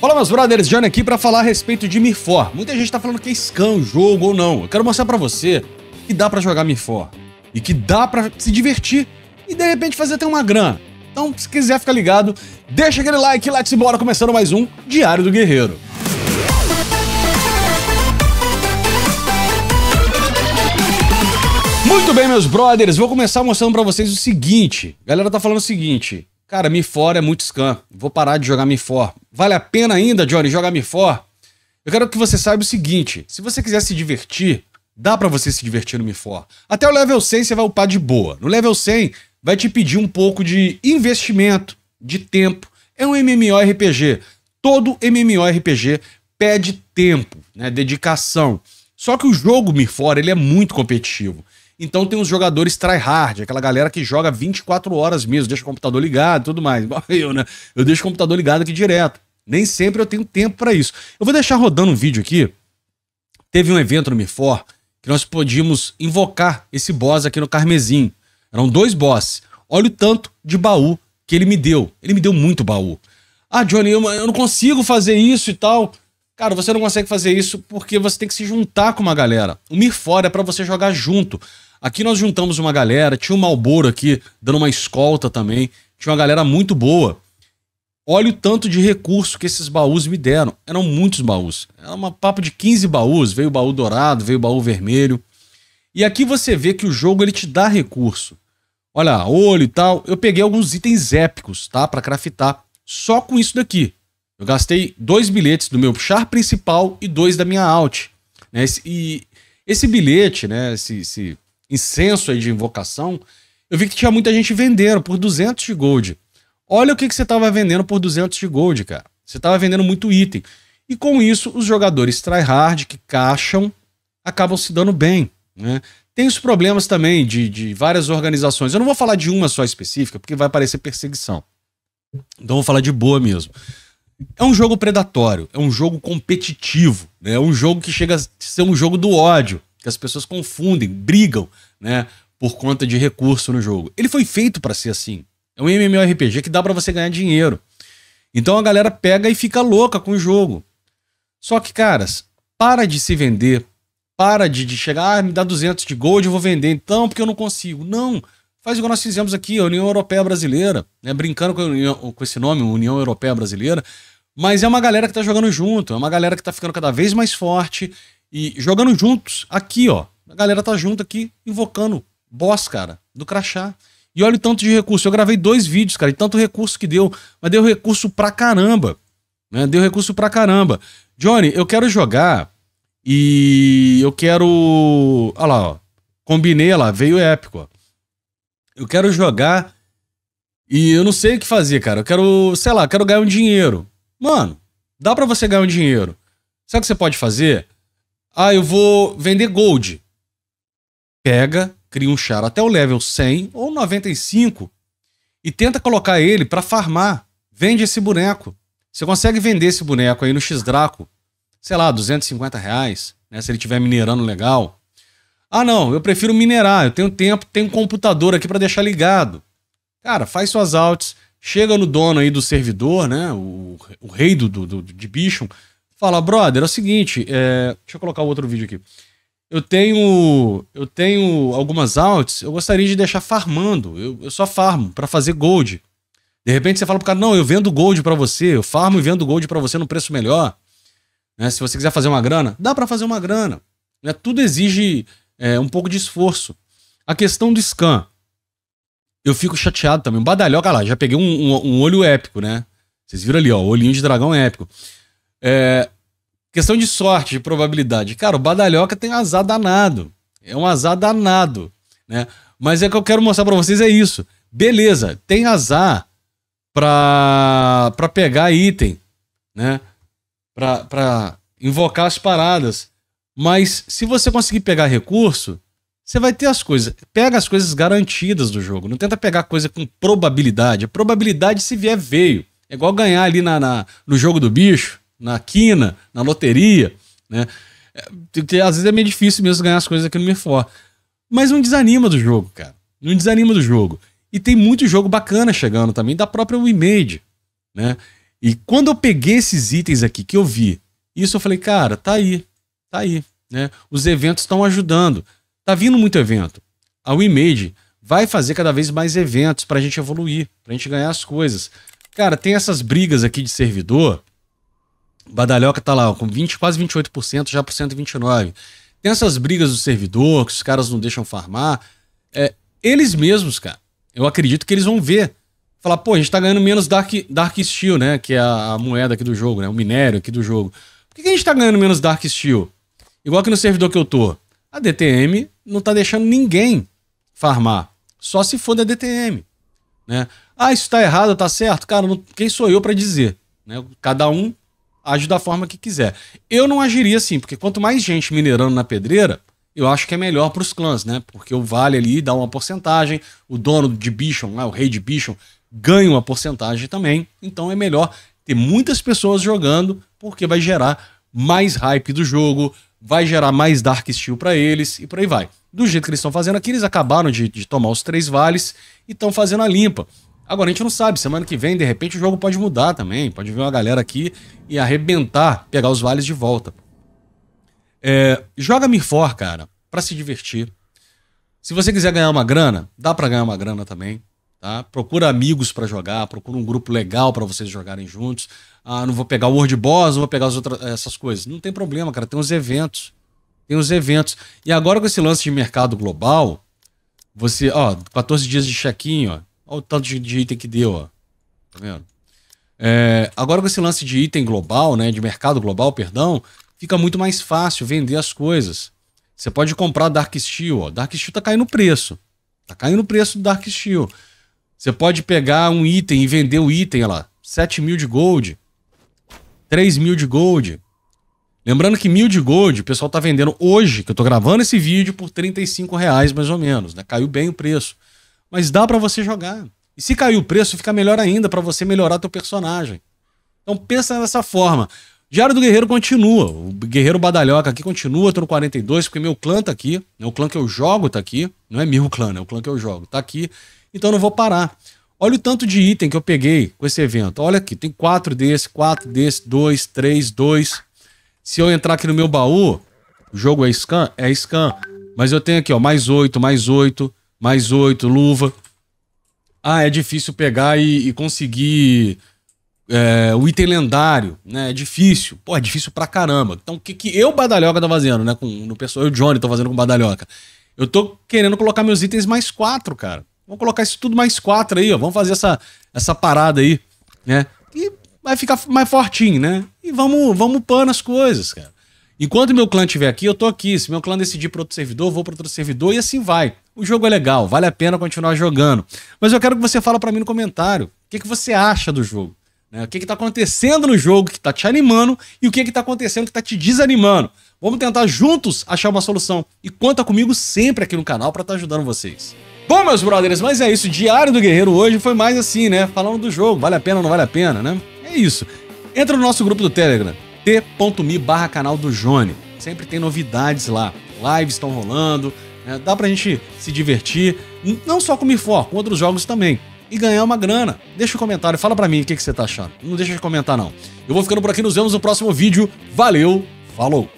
Olá, meus brothers, Johnny aqui para falar a respeito de Mirfor. Muita gente tá falando que é scam, jogo ou não. Eu quero mostrar para você que dá para jogar Mirfor e que dá para se divertir e de repente fazer até uma grana. Então, se quiser ficar ligado, deixa aquele like e let's embora começando mais um Diário do Guerreiro. Muito bem, meus brothers, vou começar mostrando para vocês o seguinte. A galera tá falando o seguinte: Cara, Mifor é muito scam. Vou parar de jogar Mifor. Vale a pena ainda, Johnny, jogar Mifor? Eu quero que você saiba o seguinte: se você quiser se divertir, dá para você se divertir no Mifor. Até o level 100 você vai upar de boa. No level 100 vai te pedir um pouco de investimento, de tempo. É um MMORPG. Todo MMORPG pede tempo, né, dedicação. Só que o jogo Mifor ele é muito competitivo. Então tem os jogadores tryhard, aquela galera que joga 24 horas mesmo, deixa o computador ligado e tudo mais. Igual eu, né? Eu deixo o computador ligado aqui direto. Nem sempre eu tenho tempo para isso. Eu vou deixar rodando um vídeo aqui. Teve um evento no Mifor que nós podíamos invocar esse boss aqui no Carmesim. Eram dois bosses. Olha o tanto de baú que ele me deu. Ele me deu muito baú. Ah, Johnny, eu, eu não consigo fazer isso e tal. Cara, você não consegue fazer isso porque você tem que se juntar com uma galera. O Mifor é para você jogar junto. Aqui nós juntamos uma galera, tinha um Malboro aqui dando uma escolta também, tinha uma galera muito boa. Olha o tanto de recurso que esses baús me deram. Eram muitos baús. Era uma papo de 15 baús, veio o baú dourado, veio o baú vermelho. E aqui você vê que o jogo ele te dá recurso. Olha, olho e tal. Eu peguei alguns itens épicos, tá, para craftar só com isso daqui. Eu gastei dois bilhetes do meu char principal e dois da minha alt. Né? Esse, e esse bilhete, né, esse, esse incenso aí de invocação, eu vi que tinha muita gente vendendo por 200 de gold. Olha o que, que você estava vendendo por 200 de gold, cara. Você estava vendendo muito item. E com isso, os jogadores tryhard que caixam acabam se dando bem. Né? Tem os problemas também de, de várias organizações. Eu não vou falar de uma só específica, porque vai parecer perseguição. Então vou falar de boa mesmo. É um jogo predatório, é um jogo competitivo, né? é um jogo que chega a ser um jogo do ódio que as pessoas confundem, brigam, né, por conta de recurso no jogo. Ele foi feito para ser assim. É um MMORPG que dá para você ganhar dinheiro. Então a galera pega e fica louca com o jogo. Só que, caras, para de se vender. Para de, de chegar, ah, me dá 200 de gold, eu vou vender então, porque eu não consigo. Não. Faz igual nós fizemos aqui, a União Europeia Brasileira, né? brincando com, União, com esse nome, União Europeia Brasileira, mas é uma galera que tá jogando junto, é uma galera que tá ficando cada vez mais forte, e jogando juntos, aqui, ó. A galera tá junto aqui, invocando boss, cara, do crachá. E olha o tanto de recurso. Eu gravei dois vídeos, cara, e tanto recurso que deu. Mas deu recurso pra caramba. Né? Deu recurso pra caramba. Johnny, eu quero jogar e eu quero. Olha lá, ó. Combinei lá, veio épico, ó. Eu quero jogar e eu não sei o que fazer, cara. Eu quero, sei lá, quero ganhar um dinheiro. Mano, dá para você ganhar um dinheiro. Sabe o que você pode fazer? Ah, eu vou vender gold. Pega, cria um char até o level 100 ou 95 e tenta colocar ele para farmar. Vende esse boneco. Você consegue vender esse boneco aí no X-Draco, sei lá, 250 reais, né? Se ele tiver minerando legal. Ah, não, eu prefiro minerar. Eu tenho tempo, tenho um computador aqui para deixar ligado. Cara, faz suas alts, chega no dono aí do servidor, né? O, o rei do, do, do, de bicho fala, brother, é o seguinte, é... deixa eu colocar o outro vídeo aqui. Eu tenho, eu tenho algumas altas eu gostaria de deixar farmando. Eu, eu só farmo para fazer gold. De repente você fala pro cara, não, eu vendo gold para você, eu farmo e vendo gold para você no preço melhor. Né? Se você quiser fazer uma grana, dá para fazer uma grana. Né? Tudo exige é, um pouco de esforço. A questão do scan, eu fico chateado também. Badalhoca lá, já peguei um, um, um olho épico, né? Vocês viram ali, ó, olhinho de dragão épico. É, questão de sorte, de probabilidade. Cara, o Badalhoca tem azar danado. É um azar danado, né? Mas é que eu quero mostrar para vocês é isso. Beleza, tem azar pra, pra pegar item, né? Pra, pra invocar as paradas. Mas se você conseguir pegar recurso, você vai ter as coisas. Pega as coisas garantidas do jogo. Não tenta pegar coisa com probabilidade. A probabilidade, se vier, veio. É igual ganhar ali na, na no jogo do bicho na quina, na loteria, né? É, às vezes é meio difícil mesmo ganhar as coisas aqui no Mirfor. Mas não desanima do jogo, cara. Não desanima do jogo. E tem muito jogo bacana chegando também da própria WeMade, né? E quando eu peguei esses itens aqui que eu vi, isso eu falei, cara, tá aí, tá aí, né? Os eventos estão ajudando. Tá vindo muito evento. A WeMade vai fazer cada vez mais eventos pra gente evoluir, pra gente ganhar as coisas. Cara, tem essas brigas aqui de servidor Badalhoca tá lá ó, com 20, quase 28%, já por 129. Tem essas brigas do servidor, que os caras não deixam farmar. É, eles mesmos, cara, eu acredito que eles vão ver. Falar, pô, a gente tá ganhando menos Dark, Dark Steel, né? Que é a, a moeda aqui do jogo, né? O minério aqui do jogo. Por que, que a gente tá ganhando menos Dark Steel? Igual que no servidor que eu tô. A DTM não tá deixando ninguém farmar. Só se for da DTM. Né? Ah, isso tá errado, tá certo? Cara, não, quem sou eu para dizer? Né? Cada um age da forma que quiser. Eu não agiria assim, porque quanto mais gente minerando na pedreira, eu acho que é melhor para os clãs, né? Porque o vale ali dá uma porcentagem, o dono de Bichon, né, o rei de Bichon, ganha uma porcentagem também. Então é melhor ter muitas pessoas jogando, porque vai gerar mais hype do jogo, vai gerar mais Dark Steel para eles e por aí vai. Do jeito que eles estão fazendo aqui, eles acabaram de, de tomar os três vales e estão fazendo a limpa. Agora a gente não sabe, semana que vem, de repente, o jogo pode mudar também. Pode vir uma galera aqui e arrebentar, pegar os vales de volta. É, joga Mirfor, cara, para se divertir. Se você quiser ganhar uma grana, dá para ganhar uma grana também. Tá? Procura amigos para jogar, procura um grupo legal para vocês jogarem juntos. Ah, não vou pegar o World Boss, não vou pegar outras, essas coisas. Não tem problema, cara. Tem os eventos. Tem os eventos. E agora com esse lance de mercado global, você, ó, 14 dias de check-in, ó. Olha o tanto de item que deu, ó. Tá vendo? É, agora com esse lance de item global, né, de mercado global, perdão, fica muito mais fácil vender as coisas. Você pode comprar Dark Steel, ó. Dark Steel tá caindo o preço. Tá caindo o preço do Dark Steel. Você pode pegar um item e vender o item, olha lá, 7 mil de gold, 3 mil de gold. Lembrando que mil de gold o pessoal tá vendendo hoje, que eu tô gravando esse vídeo, por 35 reais mais ou menos, né? Caiu bem o preço mas dá para você jogar. E se cair o preço, fica melhor ainda para você melhorar teu personagem. Então pensa dessa forma. Diário do Guerreiro continua. O Guerreiro Badalhoca aqui continua, tô no 42, porque meu clã tá aqui. Né? O clã que eu jogo tá aqui. Não é meu clã, é o clã que eu jogo. Tá aqui. Então não vou parar. Olha o tanto de item que eu peguei com esse evento. Olha aqui, tem quatro desse, quatro desse, dois, três, dois. Se eu entrar aqui no meu baú, o jogo é scan? É scan. Mas eu tenho aqui, ó, mais oito, mais oito, mais 8, luva. Ah, é difícil pegar e, e conseguir é, o item lendário, né? É difícil. Pô, é difícil pra caramba. Então, o que, que eu, Badalhoca, tô fazendo, né? Com, no pessoal, eu, Johnny, tô fazendo com Badalhoca. Eu tô querendo colocar meus itens mais 4, cara. Vamos colocar isso tudo mais 4 aí, ó. Vamos fazer essa, essa parada aí, né? E vai ficar mais fortinho, né? E vamos, vamos pano as coisas, cara. Enquanto meu clã estiver aqui, eu tô aqui. Se meu clã decidir para outro servidor, eu vou para outro servidor e assim vai. O jogo é legal, vale a pena continuar jogando. Mas eu quero que você fale para mim no comentário o que, que você acha do jogo. Né? O que está acontecendo no jogo que está te animando e o que está acontecendo que está te desanimando. Vamos tentar juntos achar uma solução. E conta comigo sempre aqui no canal para estar tá ajudando vocês. Bom, meus brothers, mas é isso. Diário do Guerreiro hoje foi mais assim, né? Falando do jogo, vale a pena ou não vale a pena, né? É isso. Entra no nosso grupo do Telegram, t.me barra canal do Jone. Sempre tem novidades lá. Lives estão rolando, né? Dá pra gente se divertir, não só com o MIFOR, com outros jogos também. E ganhar uma grana. Deixa um comentário, fala pra mim o que, que você tá achando. Não deixa de comentar, não. Eu vou ficando por aqui, nos vemos no próximo vídeo. Valeu, falou!